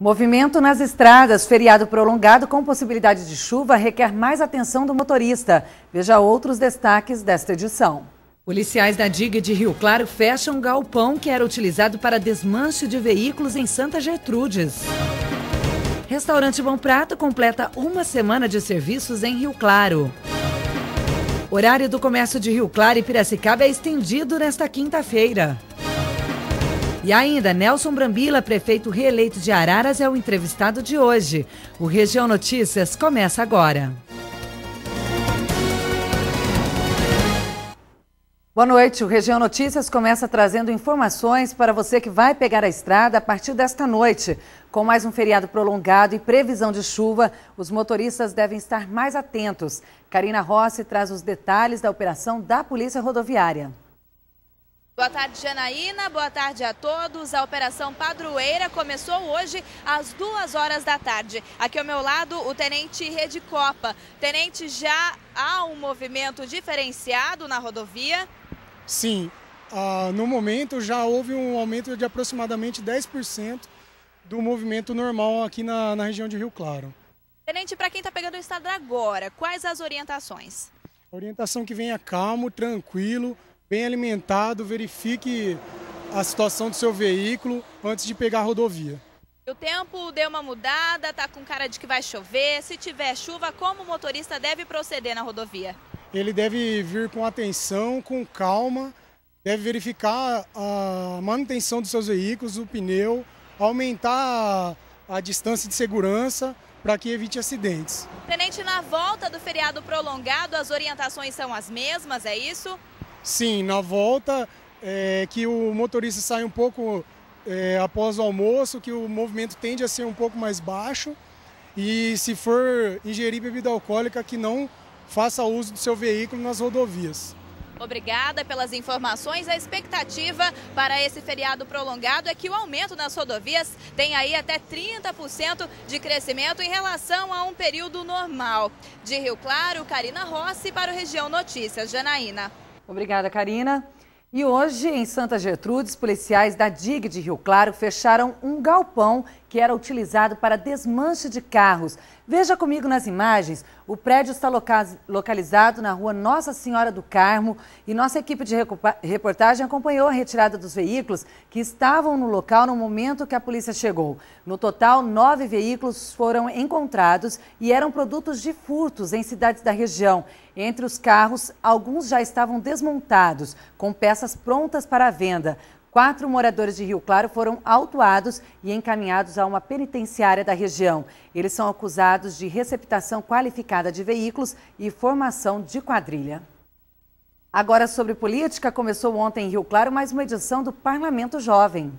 Movimento nas estradas, feriado prolongado com possibilidade de chuva requer mais atenção do motorista. Veja outros destaques desta edição. Policiais da Diga de Rio Claro fecham um galpão que era utilizado para desmanche de veículos em Santa Gertrudes. Restaurante Bom Prato completa uma semana de serviços em Rio Claro. Horário do comércio de Rio Claro e Piracicaba é estendido nesta quinta-feira. E ainda, Nelson Brambila, prefeito reeleito de Araras, é o entrevistado de hoje. O Região Notícias começa agora. Boa noite. O Região Notícias começa trazendo informações para você que vai pegar a estrada a partir desta noite. Com mais um feriado prolongado e previsão de chuva, os motoristas devem estar mais atentos. Karina Rossi traz os detalhes da operação da Polícia Rodoviária. Boa tarde, Janaína. Boa tarde a todos. A Operação Padroeira começou hoje às duas horas da tarde. Aqui ao meu lado, o Tenente Rede Copa. Tenente, já há um movimento diferenciado na rodovia? Sim. Ah, no momento, já houve um aumento de aproximadamente 10% do movimento normal aqui na, na região de Rio Claro. Tenente, para quem está pegando o estado agora, quais as orientações? Orientação que venha é calmo, tranquilo bem alimentado, verifique a situação do seu veículo antes de pegar a rodovia. O tempo deu uma mudada, está com cara de que vai chover. Se tiver chuva, como o motorista deve proceder na rodovia? Ele deve vir com atenção, com calma, deve verificar a manutenção dos seus veículos, o pneu, aumentar a distância de segurança para que evite acidentes. Tenente, na volta do feriado prolongado, as orientações são as mesmas, é isso? Sim, na volta é, que o motorista sai um pouco é, após o almoço, que o movimento tende a ser um pouco mais baixo. E se for ingerir bebida alcoólica, que não faça uso do seu veículo nas rodovias. Obrigada pelas informações. A expectativa para esse feriado prolongado é que o aumento nas rodovias tenha aí até 30% de crescimento em relação a um período normal. De Rio Claro, Karina Rossi para o Região Notícias. Janaína. Obrigada, Karina. E hoje, em Santa Gertrudes, policiais da DIG de Rio Claro fecharam um galpão que era utilizado para desmanche de carros. Veja comigo nas imagens, o prédio está localizado na rua Nossa Senhora do Carmo e nossa equipe de reportagem acompanhou a retirada dos veículos que estavam no local no momento que a polícia chegou. No total, nove veículos foram encontrados e eram produtos de furtos em cidades da região. Entre os carros, alguns já estavam desmontados, com peças prontas para venda. Quatro moradores de Rio Claro foram autuados e encaminhados a uma penitenciária da região. Eles são acusados de receptação qualificada de veículos e formação de quadrilha. Agora sobre política, começou ontem em Rio Claro mais uma edição do Parlamento Jovem.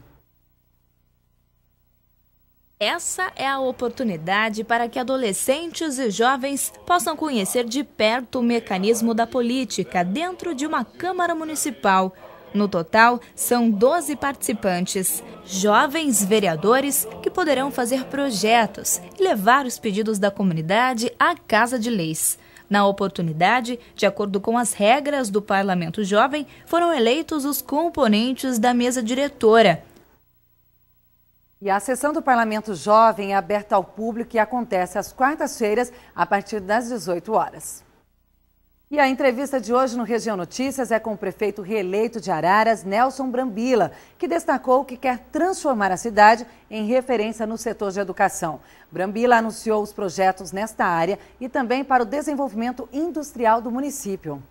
Essa é a oportunidade para que adolescentes e jovens possam conhecer de perto o mecanismo da política dentro de uma Câmara Municipal. No total, são 12 participantes, jovens vereadores que poderão fazer projetos e levar os pedidos da comunidade à Casa de Leis. Na oportunidade, de acordo com as regras do Parlamento Jovem, foram eleitos os componentes da mesa diretora. E a sessão do Parlamento Jovem é aberta ao público e acontece às quartas-feiras, a partir das 18 horas. E a entrevista de hoje no Região Notícias é com o prefeito reeleito de Araras, Nelson Brambila, que destacou que quer transformar a cidade em referência no setor de educação. Brambila anunciou os projetos nesta área e também para o desenvolvimento industrial do município.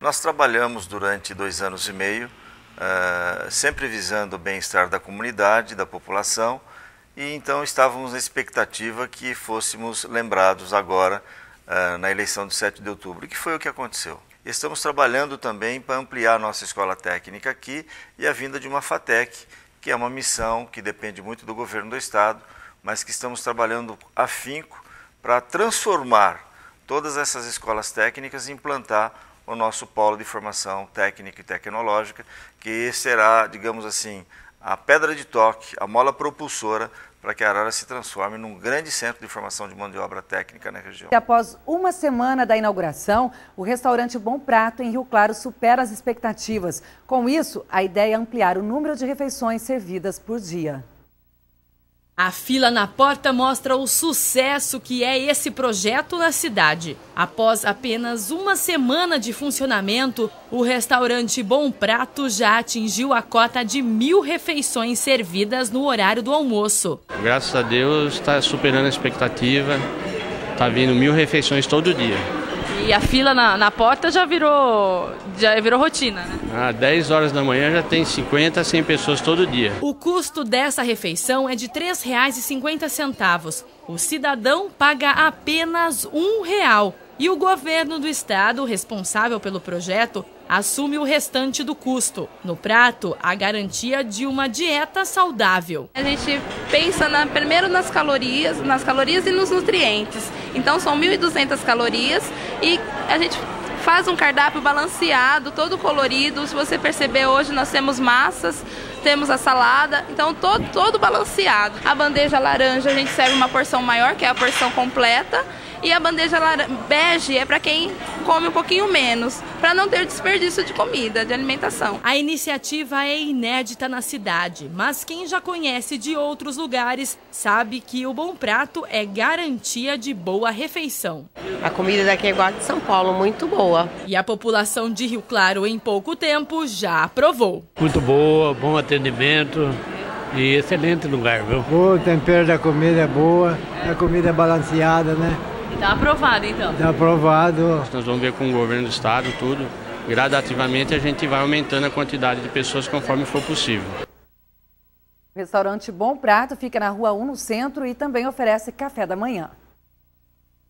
Nós trabalhamos durante dois anos e meio, eh, sempre visando o bem-estar da comunidade, da população, e então estávamos na expectativa que fôssemos lembrados agora uh, na eleição de 7 de outubro, que foi o que aconteceu. Estamos trabalhando também para ampliar nossa escola técnica aqui e a vinda de uma FATEC, que é uma missão que depende muito do governo do Estado, mas que estamos trabalhando afinco para transformar todas essas escolas técnicas e implantar o nosso polo de formação técnica e tecnológica, que será, digamos assim, a pedra de toque, a mola propulsora para que Arara se transforme num grande centro de formação de mão de obra técnica na região. E após uma semana da inauguração, o restaurante Bom Prato em Rio Claro supera as expectativas. Com isso, a ideia é ampliar o número de refeições servidas por dia. A fila na porta mostra o sucesso que é esse projeto na cidade. Após apenas uma semana de funcionamento, o restaurante Bom Prato já atingiu a cota de mil refeições servidas no horário do almoço. Graças a Deus está superando a expectativa, está vindo mil refeições todo dia. E a fila na, na porta já virou, já virou rotina, né? Ah, 10 horas da manhã já tem 50, 100 pessoas todo dia. O custo dessa refeição é de R$ 3,50. O cidadão paga apenas R$ 1,00. E o governo do estado, responsável pelo projeto, assume o restante do custo. No prato, a garantia de uma dieta saudável. A gente pensa na, primeiro nas calorias, nas calorias e nos nutrientes. Então são 1.200 calorias e a gente faz um cardápio balanceado, todo colorido. Se você perceber hoje, nós temos massas, temos a salada, então todo, todo balanceado. A bandeja laranja, a gente serve uma porção maior, que é a porção completa. E a bandeja bege é para quem come um pouquinho menos, para não ter desperdício de comida, de alimentação. A iniciativa é inédita na cidade, mas quem já conhece de outros lugares sabe que o bom prato é garantia de boa refeição. A comida daqui é igual a de São Paulo, muito boa. E a população de Rio Claro, em pouco tempo, já aprovou. Muito boa, bom atendimento. E excelente lugar, viu? O tempero da comida é boa, a comida é balanceada, né? Tá aprovado então? Tá aprovado. Nós vamos ver com o governo do estado tudo. Gradativamente a gente vai aumentando a quantidade de pessoas conforme for possível. restaurante Bom Prato fica na Rua 1 no centro e também oferece café da manhã.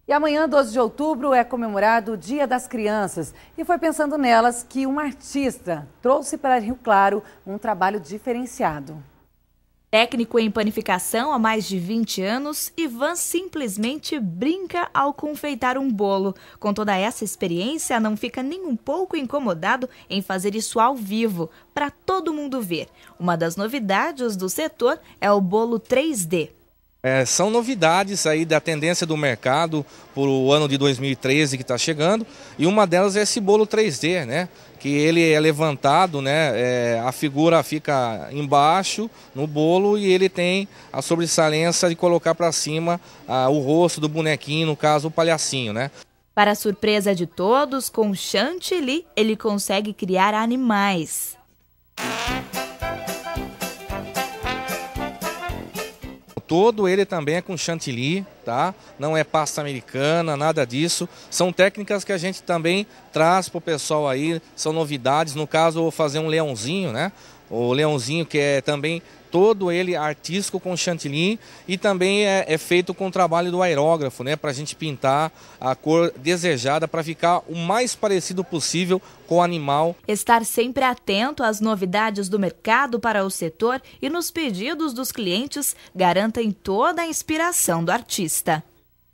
E amanhã, 12 de outubro, é comemorado o Dia das Crianças. E foi pensando nelas que um artista trouxe para Rio Claro um trabalho diferenciado. Técnico em panificação há mais de 20 anos, Ivan simplesmente brinca ao confeitar um bolo. Com toda essa experiência, não fica nem um pouco incomodado em fazer isso ao vivo, para todo mundo ver. Uma das novidades do setor é o bolo 3D. É, são novidades aí da tendência do mercado para o ano de 2013 que está chegando e uma delas é esse bolo 3D, né? Que ele é levantado, né? É, a figura fica embaixo no bolo e ele tem a sobressalência de colocar para cima o rosto do bonequinho, no caso o palhacinho, né? Para a surpresa de todos, com chantilly ele consegue criar animais. todo ele também é com chantilly, tá? Não é pasta americana, nada disso. São técnicas que a gente também traz pro pessoal aí, são novidades. No caso, eu vou fazer um leãozinho, né? O leãozinho que é também todo ele artístico com chantilly e também é, é feito com o trabalho do aerógrafo, né, para a gente pintar a cor desejada para ficar o mais parecido possível com o animal. Estar sempre atento às novidades do mercado para o setor e nos pedidos dos clientes garantem toda a inspiração do artista.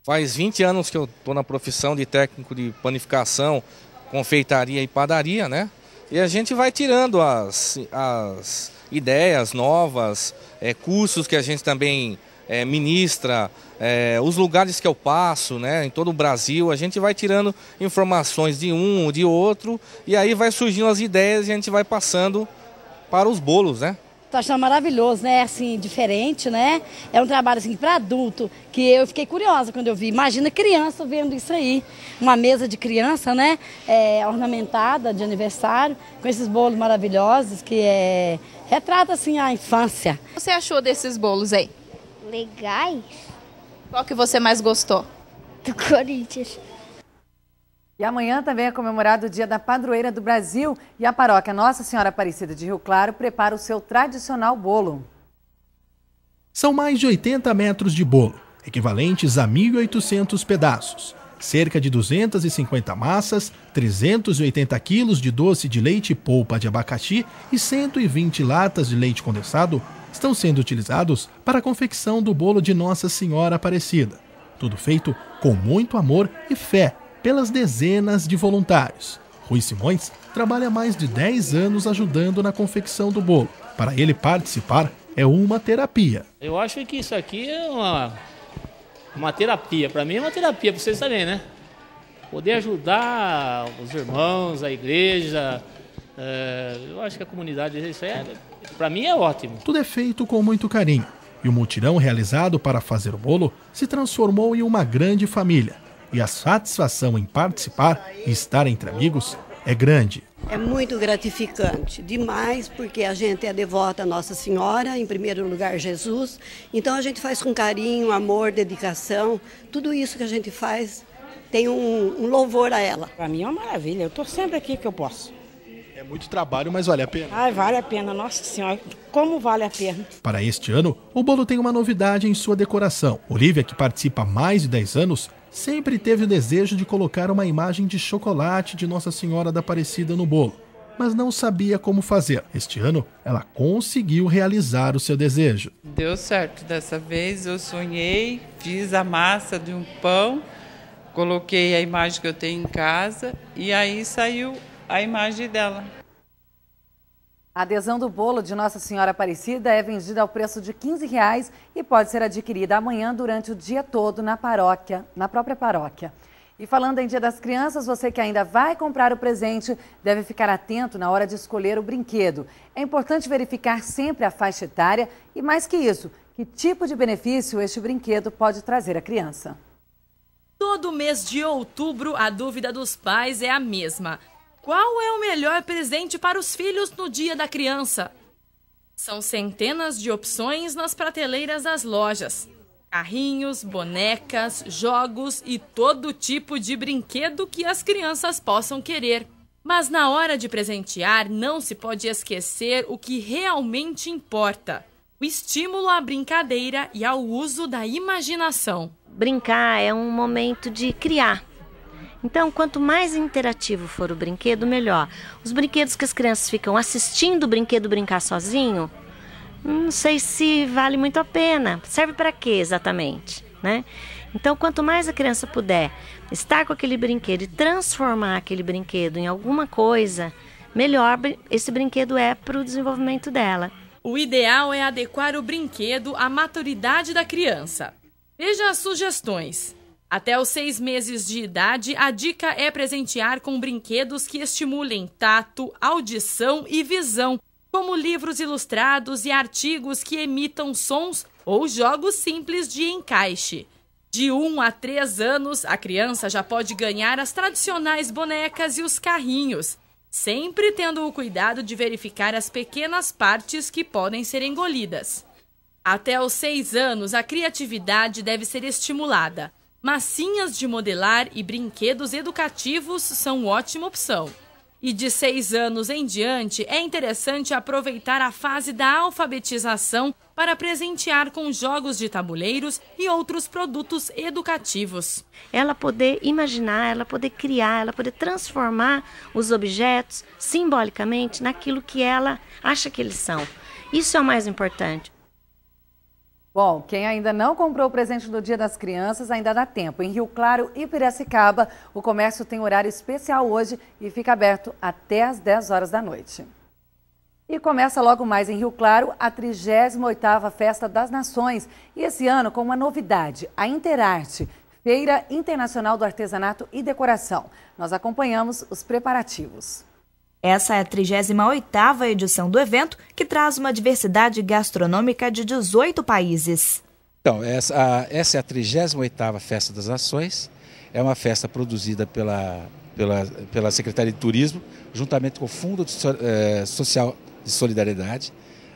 Faz 20 anos que eu estou na profissão de técnico de panificação, confeitaria e padaria, né? E a gente vai tirando as, as ideias novas, é, cursos que a gente também é, ministra, é, os lugares que eu passo, né, em todo o Brasil, a gente vai tirando informações de um, de outro, e aí vai surgindo as ideias e a gente vai passando para os bolos, né? Tô achando maravilhoso, né? Assim, diferente, né? É um trabalho assim para adulto, que eu fiquei curiosa quando eu vi. Imagina criança vendo isso aí. Uma mesa de criança, né? É, ornamentada de aniversário, com esses bolos maravilhosos que é, retrata assim a infância. O que você achou desses bolos aí? Legais. Qual que você mais gostou? Do Corinthians. E amanhã também é comemorado o Dia da Padroeira do Brasil e a paróquia Nossa Senhora Aparecida de Rio Claro prepara o seu tradicional bolo. São mais de 80 metros de bolo, equivalentes a 1.800 pedaços, cerca de 250 massas, 380 quilos de doce de leite e polpa de abacaxi e 120 latas de leite condensado estão sendo utilizados para a confecção do bolo de Nossa Senhora Aparecida. Tudo feito com muito amor e fé pelas dezenas de voluntários. Rui Simões trabalha há mais de 10 anos ajudando na confecção do bolo. Para ele participar é uma terapia. Eu acho que isso aqui é uma, uma terapia. Para mim é uma terapia, para vocês também, né? Poder ajudar os irmãos, a igreja, é, eu acho que a comunidade, isso é, para mim é ótimo. Tudo é feito com muito carinho. E o mutirão realizado para fazer o bolo se transformou em uma grande família e a satisfação em participar e estar entre amigos é grande. É muito gratificante, demais, porque a gente é devota a Nossa Senhora, em primeiro lugar Jesus. Então a gente faz com carinho, amor, dedicação. Tudo isso que a gente faz tem um, um louvor a ela. Para mim é uma maravilha, eu estou sempre aqui que eu posso. É muito trabalho, mas vale a pena. Ai, vale a pena, nossa senhora, como vale a pena. Para este ano, o bolo tem uma novidade em sua decoração. Olivia, que participa há mais de 10 anos, sempre teve o desejo de colocar uma imagem de chocolate de Nossa Senhora da Aparecida no bolo, mas não sabia como fazer. Este ano, ela conseguiu realizar o seu desejo. Deu certo dessa vez, eu sonhei, fiz a massa de um pão, coloquei a imagem que eu tenho em casa e aí saiu a imagem dela. A adesão do bolo de Nossa Senhora Aparecida é vendida ao preço de R$ 15 reais e pode ser adquirida amanhã durante o dia todo na paróquia, na própria paróquia. E falando em Dia das Crianças, você que ainda vai comprar o presente deve ficar atento na hora de escolher o brinquedo. É importante verificar sempre a faixa etária e, mais que isso, que tipo de benefício este brinquedo pode trazer à criança. Todo mês de outubro, a dúvida dos pais é a mesma. Qual é o melhor presente para os filhos no Dia da Criança? São centenas de opções nas prateleiras das lojas. Carrinhos, bonecas, jogos e todo tipo de brinquedo que as crianças possam querer. Mas na hora de presentear, não se pode esquecer o que realmente importa: o estímulo à brincadeira e ao uso da imaginação. Brincar é um momento de criar então, quanto mais interativo for o brinquedo, melhor. Os brinquedos que as crianças ficam assistindo o brinquedo brincar sozinho, hum, não sei se vale muito a pena. Serve para quê exatamente, né? Então, quanto mais a criança puder estar com aquele brinquedo e transformar aquele brinquedo em alguma coisa, melhor esse brinquedo é para o desenvolvimento dela. O ideal é adequar o brinquedo à maturidade da criança. Veja as sugestões. Até os seis meses de idade, a dica é presentear com brinquedos que estimulem tato, audição e visão, como livros ilustrados e artigos que emitam sons ou jogos simples de encaixe. De 1 a 3 anos, a criança já pode ganhar as tradicionais bonecas e os carrinhos, sempre tendo o cuidado de verificar as pequenas partes que podem ser engolidas. Até os seis anos, a criatividade deve ser estimulada. Massinhas de modelar e brinquedos educativos são ótima opção. E de seis anos em diante, é interessante aproveitar a fase da alfabetização para presentear com jogos de tabuleiros e outros produtos educativos. Ela poder imaginar, ela poder criar, ela poder transformar os objetos simbolicamente naquilo que ela acha que eles são. Isso é o mais importante. Bom, quem ainda não comprou o presente do Dia das Crianças ainda dá tempo. Em Rio Claro e Piracicaba, o comércio tem horário especial hoje e fica aberto até às 10 horas da noite. E começa logo mais em Rio Claro a 38ª Festa das Nações. E esse ano com uma novidade, a Interarte, Feira Internacional do Artesanato e Decoração. Nós acompanhamos os preparativos. Essa é a 38ª edição do evento, que traz uma diversidade gastronômica de 18 países. Então, essa, a, essa é a 38ª Festa das Nações. É uma festa produzida pela, pela, pela Secretaria de Turismo, juntamente com o Fundo de, eh, Social de Solidariedade.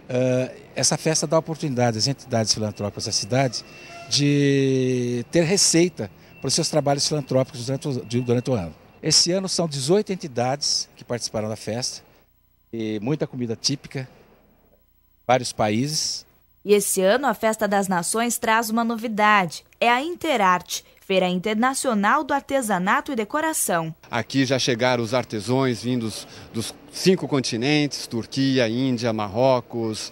Eh, essa festa dá oportunidade às entidades filantrópicas da cidade de ter receita para os seus trabalhos filantrópicos durante o, durante o ano. Esse ano são 18 entidades que participaram da festa, e muita comida típica, vários países. E esse ano a Festa das Nações traz uma novidade: é a Interarte. Feira Internacional do Artesanato e Decoração. Aqui já chegaram os artesões vindos dos cinco continentes: Turquia, Índia, Marrocos,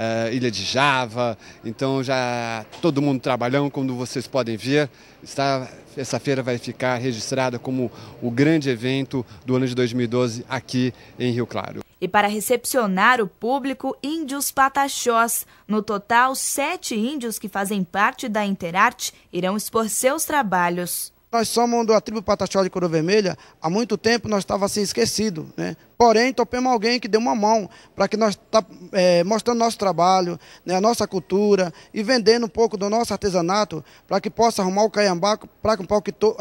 uh, Ilha de Java. Então já todo mundo trabalhando, como vocês podem ver. Está, essa feira vai ficar registrada como o grande evento do ano de 2012 aqui em Rio Claro. E para recepcionar o público, índios pataxós. No total, sete índios que fazem parte da Interarte irão expor seus trabalhos. Nós somos da tribo Pataxó de Coro Vermelha, há muito tempo nós estávamos assim esquecidos. Né? Porém, topemos alguém que deu uma mão para que nós tá, é, mostrando nosso trabalho, né, a nossa cultura e vendendo um pouco do nosso artesanato para que possa arrumar o caiambá, para comprar o,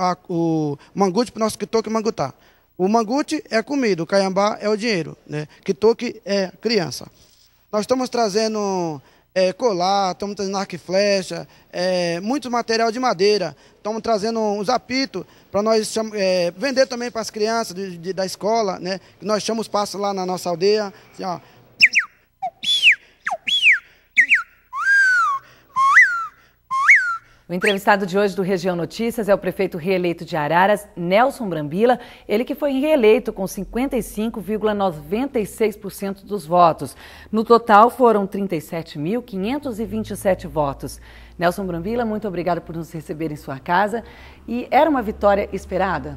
o mangute para o nosso quitoque mangutá. O mangute é comida, o caiambá é o dinheiro, né? quitoque é criança. Nós estamos trazendo é, colar, estamos trazendo arco e flecha, é, muito material de madeira. Estamos trazendo uns apitos para nós é, vender também para as crianças de, de, da escola, né? nós chamamos passo lá na nossa aldeia. Assim, ó, O entrevistado de hoje do Região Notícias é o prefeito reeleito de Araras, Nelson Brambila, ele que foi reeleito com 55,96% dos votos. No total foram 37.527 votos. Nelson Brambila, muito obrigado por nos receber em sua casa. E era uma vitória esperada?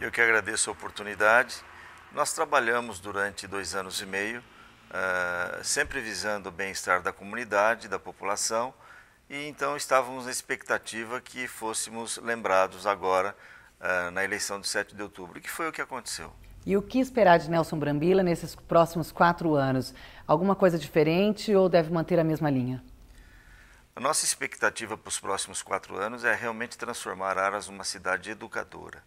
Eu que agradeço a oportunidade. Nós trabalhamos durante dois anos e meio, uh, sempre visando o bem-estar da comunidade, da população e então estávamos na expectativa que fôssemos lembrados agora uh, na eleição de 7 de outubro, que foi o que aconteceu. E o que esperar de Nelson Brambila nesses próximos quatro anos? Alguma coisa diferente ou deve manter a mesma linha? A nossa expectativa para os próximos quatro anos é realmente transformar Aras numa cidade educadora.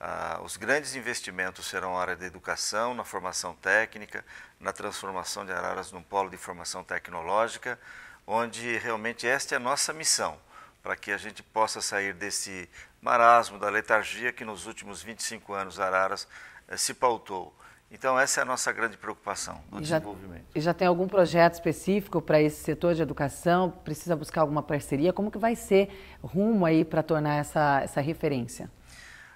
Ah, os grandes investimentos serão na área da educação, na formação técnica, na transformação de Araras num polo de formação tecnológica, onde realmente esta é a nossa missão, para que a gente possa sair desse marasmo da letargia que nos últimos 25 anos Araras eh, se pautou. Então, essa é a nossa grande preocupação no e desenvolvimento. e já tem algum projeto específico para esse setor de educação? Precisa buscar alguma parceria? Como que vai ser rumo aí para tornar essa, essa referência?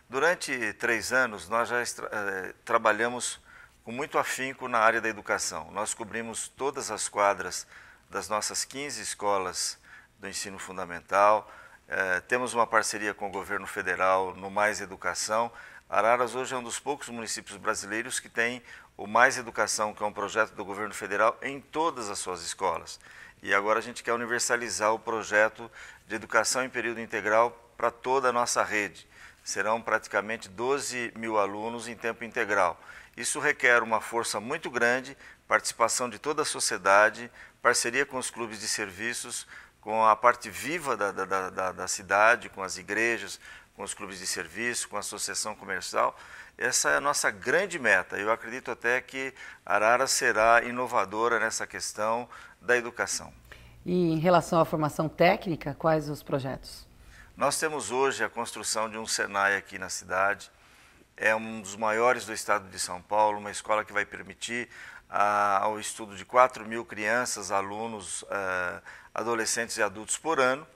Durante três anos, nós já eh, trabalhamos com muito afinco na área da educação. Nós cobrimos todas as quadras das nossas 15 escolas do ensino fundamental. É, temos uma parceria com o governo federal no Mais Educação. Araras hoje é um dos poucos municípios brasileiros que tem o Mais Educação, que é um projeto do governo federal, em todas as suas escolas. E agora a gente quer universalizar o projeto de educação em período integral para toda a nossa rede. Serão praticamente 12 mil alunos em tempo integral. Isso requer uma força muito grande, participação de toda a sociedade, parceria com os clubes de serviços, com a parte viva da, da, da, da cidade, com as igrejas, com os clubes de serviço, com a associação comercial. Essa é a nossa grande meta. Eu acredito até que Arara será inovadora nessa questão da educação. E em relação à formação técnica, quais os projetos? Nós temos hoje a construção de um Senai aqui na cidade. É um dos maiores do estado de São Paulo, uma escola que vai permitir ao estudo de 4 mil crianças, alunos, eh, adolescentes e adultos por ano.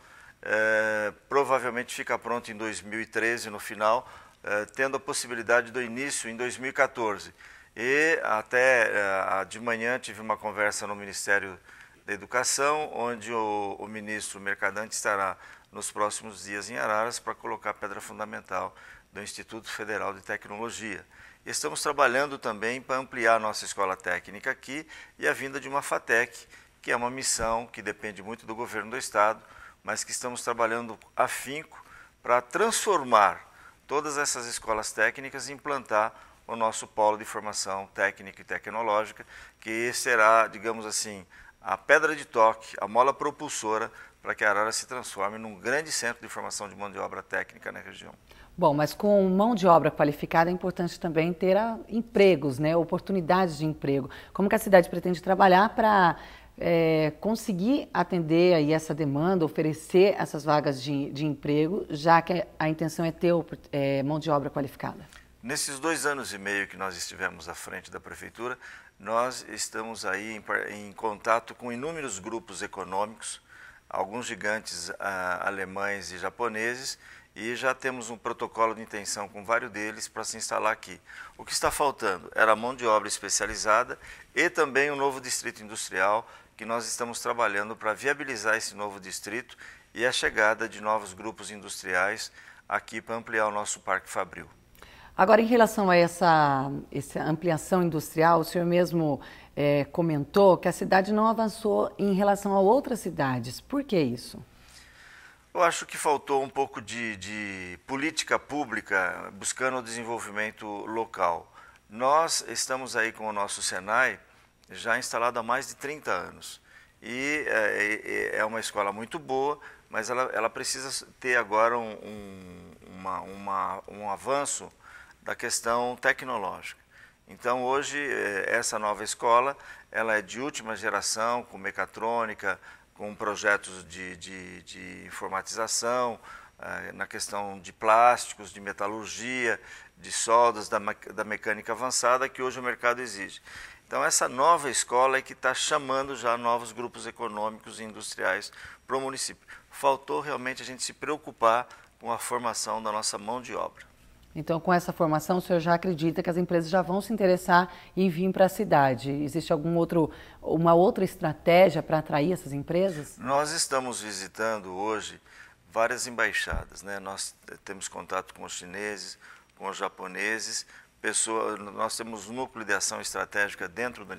Eh, provavelmente fica pronto em 2013, no final, eh, tendo a possibilidade do início em 2014. E até de manhã tive uma conversa no Ministério da Educação, onde o ministro Mercadante estará nos próximos dias em Araras para colocar a pedra fundamental do Instituto Federal de Tecnologia. Estamos trabalhando também para ampliar nossa escola técnica aqui e a vinda de uma FATEC, que é uma missão que depende muito do governo do Estado, mas que estamos trabalhando afinco para transformar todas essas escolas técnicas e implantar o nosso polo de formação técnica e tecnológica, que será, digamos assim, a pedra de toque, a mola propulsora para que a Arara se transforme num grande centro de formação de mão de obra técnica na região. Bom, mas com mão de obra qualificada é importante também ter a, ah, empregos, né? oportunidades de emprego. Como que a cidade pretende trabalhar para é, eh, conseguir atender aí essa demanda, oferecer essas vagas de, de emprego, já que a intenção é ter é, mão de obra qualificada? Nesses dois anos e meio que nós estivemos à frente da prefeitura, nós estamos aí em, em contato com inúmeros grupos econômicos, alguns gigantes ah, alemães e japoneses, e já temos um protocolo de intenção com vários deles para se instalar aqui. O que está faltando era mão de obra especializada e também um novo distrito industrial que nós estamos trabalhando para viabilizar esse novo distrito e a chegada de novos grupos industriais aqui para ampliar o nosso Parque Fabril. Agora, em relação a essa, essa ampliação industrial, o senhor mesmo é, comentou que a cidade não avançou em relação a outras cidades. Por que isso? Eu acho que faltou um pouco de, de política pública buscando o desenvolvimento local. Nós estamos aí com o nosso Senai já instalado há mais de 30 anos. E é, é, é uma escola muito boa, mas ela, ela precisa ter agora um, um, uma, uma, um avanço da questão tecnológica. Então hoje é, essa nova escola ela é de última geração com mecatrônica, com projetos de, de, de informatização, ah, na questão de plásticos, de metalurgia, de soldas, da, da mecânica avançada que hoje o mercado exige. Então, essa nova escola é que está chamando já novos grupos econômicos e industriais para o município. Faltou realmente a gente se preocupar com a formação da nossa mão de obra. Então, com essa formação, o senhor já acredita que as empresas já vão se interessar em vir para a cidade? Existe algum outro, uma outra estratégia para atrair essas empresas? Nós estamos visitando hoje várias embaixadas, né? Nós temos contato com os chineses, com os japoneses, nós temos um núcleo de ação estratégica dentro do,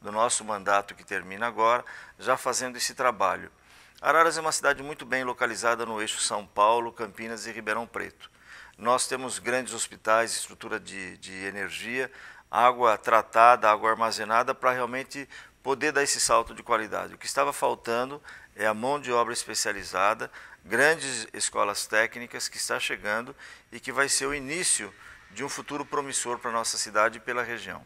do nosso mandato que termina agora, já fazendo esse trabalho. Araras é uma cidade muito bem localizada no eixo São Paulo, Campinas e Ribeirão Preto. Nós temos grandes hospitais, estrutura de, de energia, água tratada, água armazenada, para realmente poder dar esse salto de qualidade. O que estava faltando é a mão de obra especializada, grandes escolas técnicas que está chegando e que vai ser o início de um futuro promissor para a nossa cidade e pela região.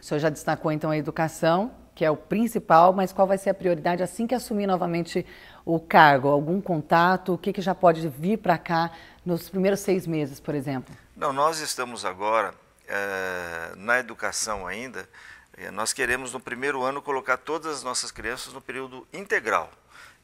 O senhor já destacou então a educação, que é o principal, mas qual vai ser a prioridade assim que assumir novamente o cargo? Algum contato? O que, que já pode vir para cá nos primeiros seis meses, por exemplo? Não, nós estamos agora é, na educação ainda. É, nós queremos no primeiro ano colocar todas as nossas crianças no período integral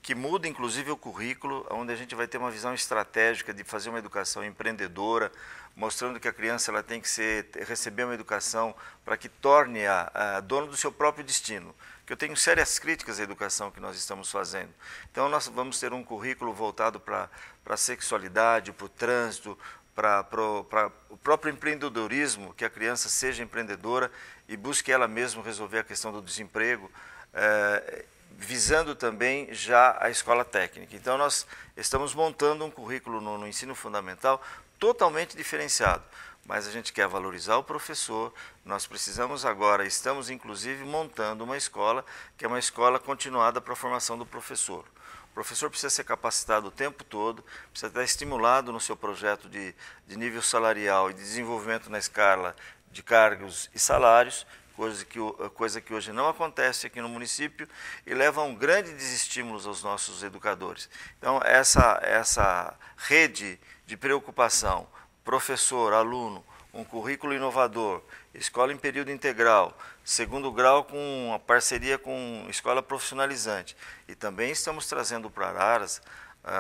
que muda inclusive o currículo, onde a gente vai ter uma visão estratégica de fazer uma educação empreendedora, mostrando que a criança ela tem que ser, receber uma educação para que torne a, a dona do seu próprio destino. Que eu tenho sérias críticas à educação que nós estamos fazendo. Então nós vamos ter um currículo voltado para a sexualidade, para o trânsito, para, para o próprio empreendedorismo, que a criança seja empreendedora e busque ela mesma resolver a questão do desemprego. É, visando também já a escola técnica. Então, nós estamos montando um currículo no, no ensino fundamental totalmente diferenciado mas a gente quer valorizar o professor. Nós precisamos agora, estamos inclusive montando uma escola que é uma escola continuada para a formação do professor. O professor precisa ser capacitado o tempo todo, precisa estar estimulado no seu projeto de, de nível salarial e de desenvolvimento na escala de cargos e salários, coisa que, coisa que hoje não acontece aqui no município, e leva a um grande desestímulo aos nossos educadores. Então, essa, essa rede de preocupação, professor, aluno, um currículo inovador, escola em período integral, segundo grau com a parceria com escola profissionalizante. E também estamos trazendo para Araras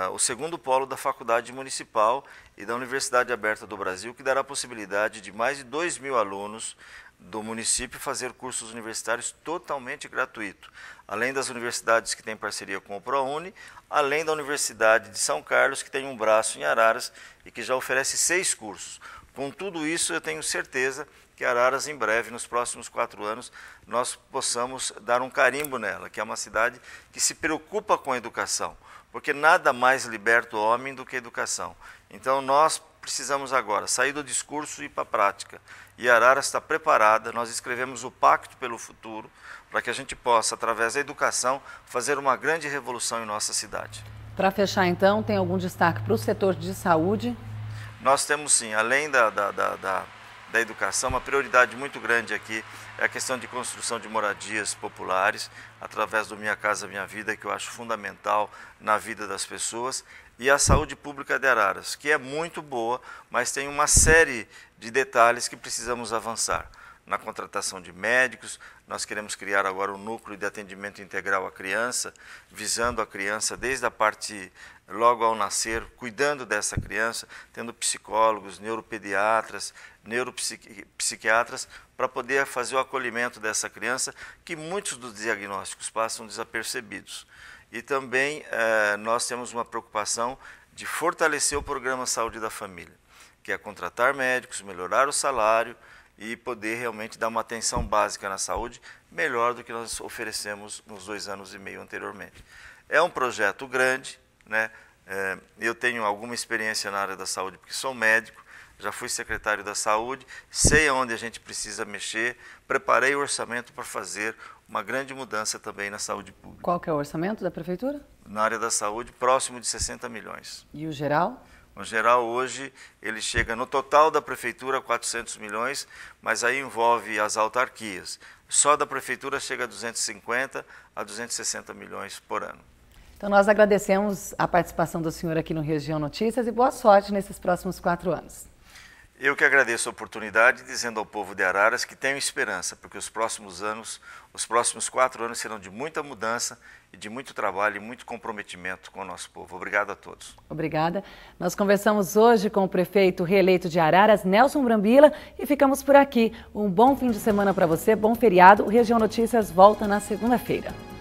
uh, o segundo polo da Faculdade Municipal e da Universidade Aberta do Brasil, que dará a possibilidade de mais de 2 mil alunos do município fazer cursos universitários totalmente gratuito, além das universidades que têm parceria com o ProUni, além da Universidade de São Carlos, que tem um braço em Araras e que já oferece seis cursos. Com tudo isso, eu tenho certeza que Araras, em breve, nos próximos quatro anos, nós possamos dar um carimbo nela, que é uma cidade que se preocupa com a educação, porque nada mais liberta o homem do que a educação. Então, nós precisamos agora sair do discurso e ir para a prática. E Arara está preparada, nós escrevemos o Pacto pelo Futuro, para que a gente possa, através da educação, fazer uma grande revolução em nossa cidade. Para fechar, então, tem algum destaque para o setor de saúde? Nós temos sim, além da, da, da, da, da educação, uma prioridade muito grande aqui é a questão de construção de moradias populares, através do Minha Casa Minha Vida, que eu acho fundamental na vida das pessoas e a saúde pública de Araras, que é muito boa, mas tem uma série de detalhes que precisamos avançar. Na contratação de médicos, nós queremos criar agora um núcleo de atendimento integral à criança, visando a criança desde a parte logo ao nascer, cuidando dessa criança, tendo psicólogos, neuropediatras, neuropsiquiatras, para poder fazer o acolhimento dessa criança, que muitos dos diagnósticos passam desapercebidos. E também eh, nós temos uma preocupação de fortalecer o programa Saúde da Família, que é contratar médicos, melhorar o salário e poder realmente dar uma atenção básica na saúde melhor do que nós oferecemos nos dois anos e meio anteriormente. É um projeto grande, né? Eh, eu tenho alguma experiência na área da saúde porque sou médico, já fui secretário da saúde, sei onde a gente precisa mexer, preparei o orçamento para fazer uma grande mudança também na saúde pública. Qual que é o orçamento da prefeitura? Na área da saúde, próximo de 60 milhões. E o geral? No geral, hoje, ele chega no total da prefeitura 400 milhões, mas aí envolve as autarquias. Só da prefeitura chega a 250 a 260 milhões por ano. Então, nós agradecemos a participação do senhor aqui no Região Notícias e boa sorte nesses próximos quatro anos. Eu que agradeço a oportunidade, dizendo ao povo de Araras que tenho esperança, porque os próximos anos, os próximos quatro anos serão de muita mudança e de muito trabalho e muito comprometimento com o nosso povo. Obrigado a todos. Obrigada. Nós conversamos hoje com o prefeito reeleito de Araras, Nelson Brambila, e ficamos por aqui. Um bom fim de semana para você, bom feriado. O Região Notícias volta na segunda-feira.